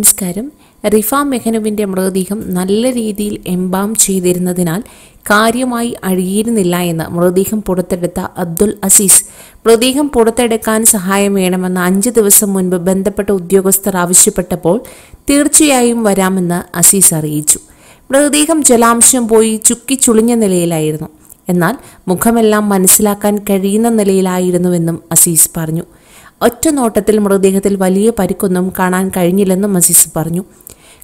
നമസ്കാരം റിഫ മെഹനുവിൻ്റെ മൃതദേഹം നല്ല രീതിയിൽ എംബാം ചെയ്തിരുന്നതിനാൽ കാര്യമായി അഴുകിയിരുന്നില്ല എന്ന് മൃതദേഹം പുറത്തെടുത്ത അബ്ദുൽ അസീസ് മൃതദേഹം പുറത്തെടുക്കാൻ സഹായം വേണമെന്ന് അഞ്ച് ദിവസം മുൻപ് ബന്ധപ്പെട്ട ഉദ്യോഗസ്ഥർ ആവശ്യപ്പെട്ടപ്പോൾ തീർച്ചയായും വരാമെന്ന് അസീസ് അറിയിച്ചു മൃതദേഹം ജലാംശം പോയി ചുക്കി ചുളിഞ്ഞ നിലയിലായിരുന്നു എന്നാൽ മുഖമെല്ലാം മനസ്സിലാക്കാൻ കഴിയുന്ന നിലയിലായിരുന്നുവെന്നും അസീസ് പറഞ്ഞു ഒറ്റ നോട്ടത്തിൽ മൃതദേഹത്തിൽ വലിയ പരിക്കൊന്നും കാണാൻ കഴിഞ്ഞില്ലെന്നും അസീസ് പറഞ്ഞു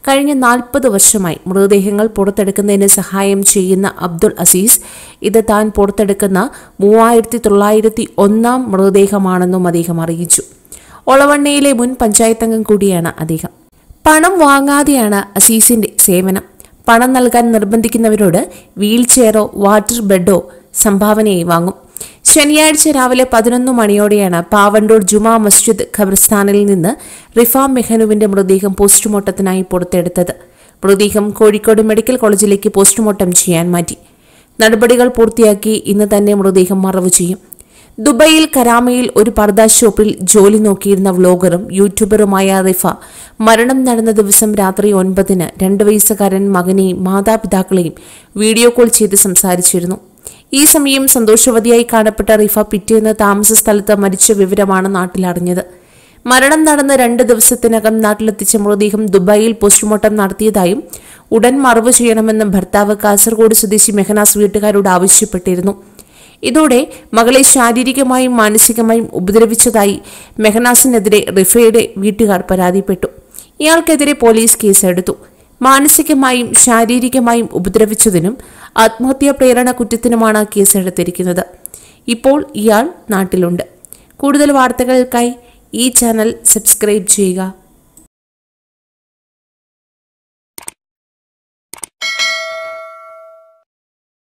കഴിഞ്ഞ നാൽപ്പത് വർഷമായി മൃതദേഹങ്ങൾ പുറത്തെടുക്കുന്നതിന് സഹായം ചെയ്യുന്ന അബ്ദുൾ അസീസ് ഇത് താൻ പുറത്തെടുക്കുന്ന മൂവായിരത്തി തൊള്ളായിരത്തി ഒന്നാം മൃതദേഹമാണെന്നും അദ്ദേഹം അറിയിച്ചു ഒളവണ്ണയിലെ മുൻ പഞ്ചായത്ത് അംഗം കൂടിയാണ് അദ്ദേഹം പണം വാങ്ങാതെയാണ് അസീസിന്റെ സേവനം പണം നൽകാൻ നിർബന്ധിക്കുന്നവരോട് വീൽചെയറോ വാട്ടർ ബെഡോ സംഭാവനയായി വാങ്ങും ശനിയാഴ്ച രാവിലെ പതിനൊന്ന് മണിയോടെയാണ് പാവണ്ടൂർ ജുമാ മസ്ജിദ് ഖബർസ്ഥാനിൽ നിന്ന് റിഫാം മെഹനുവിന്റെ മൃതദേഹം പോസ്റ്റ്മോർട്ടത്തിനായി പുറത്തെടുത്തത് മൃതദേഹം കോഴിക്കോട് മെഡിക്കൽ കോളേജിലേക്ക് പോസ്റ്റ്മോർട്ടം ചെയ്യാൻ മാറ്റി നടപടികൾ പൂർത്തിയാക്കി ഇന്ന് തന്നെ മൃതദേഹം മറവ് ചെയ്യും ദുബൈയിൽ കരാമയിൽ ഒരു പർദ ഷോപ്പിൽ ജോലി നോക്കിയിരുന്ന വ്ളോഗറും യൂട്യൂബറുമായ റിഫ മരണം നടന്ന ദിവസം രാത്രി ഒൻപതിന് രണ്ടു വയസ്സുകാരൻ മകനെയും മാതാപിതാക്കളെയും വീഡിയോ കോൾ ചെയ്ത് സംസാരിച്ചിരുന്നു ഈ സമയം സന്തോഷവതിയായി കാണപ്പെട്ട റിഫ പിറ്റേന്ന് താമസ സ്ഥലത്ത് മരിച്ച വിവരമാണ് നാട്ടിലറിഞ്ഞത് മരണം നടന്ന രണ്ട് ദിവസത്തിനകം നാട്ടിലെത്തിച്ച മൃതദേഹം ദുബായിൽ പോസ്റ്റ്മോർട്ടം നടത്തിയതായും ഉടൻ മറവ് ചെയ്യണമെന്നും ഭർത്താവ് കാസർഗോഡ് സ്വദേശി മെഹനാസ് വീട്ടുകാരോട് ആവശ്യപ്പെട്ടിരുന്നു ഇതോടെ മകളെ ശാരീരികമായും മാനസികമായും ഉപദ്രവിച്ചതായി മെഹനാസിനെതിരെ റിഫയുടെ വീട്ടുകാർ പരാതിപ്പെട്ടു ഇയാൾക്കെതിരെ പോലീസ് കേസെടുത്തു മാനസികമായും ശാരീരികമായും ഉപദ്രവിച്ചതിനും ആത്മഹത്യാ പ്രേരണ കുറ്റത്തിനുമാണ് കേസെടുത്തിരിക്കുന്നത് ഇപ്പോൾ ഇയാൾ നാട്ടിലുണ്ട് കൂടുതൽ വാർത്തകൾക്കായി ഈ ചാനൽ സബ്സ്ക്രൈബ് ചെയ്യുക